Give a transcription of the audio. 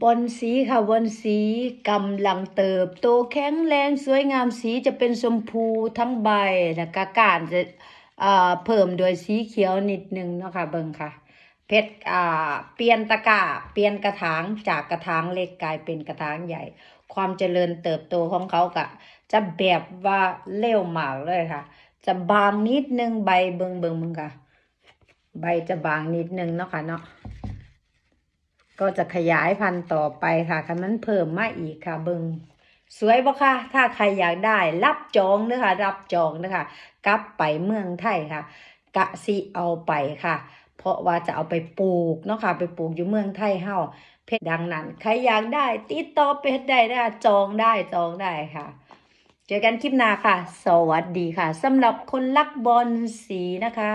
บอนสีค่ะบอนสีกำลังเติบ โตแข็งแรงสวยงามสีจะเป็นชมพูทั้งใบนะกะกานจะเพิ่มโดยสีเขียวนิดนึงเนาะค่ะ เบิ่งค่ะ เพชรเปลี่ยนตะกร้าเปลี่ยนกระถางจากกระถางเล็กกลายเป็นกระถางใหญ่ ความเจริญเติบโตของเขาก็จะแบบว่าเร็วมากเลยค่ะ จะบางนิดนึงใบเบิ่งเบิ่งิึงค่ะใบจะบางนิดนึงเนาะค่ะเนาะก็จะขยายพันธุ์ต่อไปค่ะคันนันเพิ่มมาอีกค่ะเบิงสวยบ่คะ ถ้าใครอยากได้รับจองนะคะ รับจองนะคะ กลับไปเมืองไทยค่ะ กะสิเอาไปค่ะ เพราะว่าจะเอาไปปลูกเนาะค่ะไปปลูกอยู่เมืองไทยเฮาเพชรดังนั้นใครอยากได้ติดต่อเพชรได้นะจองได้จองได้ค่ะเจอกันคลิปหน้าค่ะ สวัสดีค่ะสำหรับคนรักบอลสีนะคะ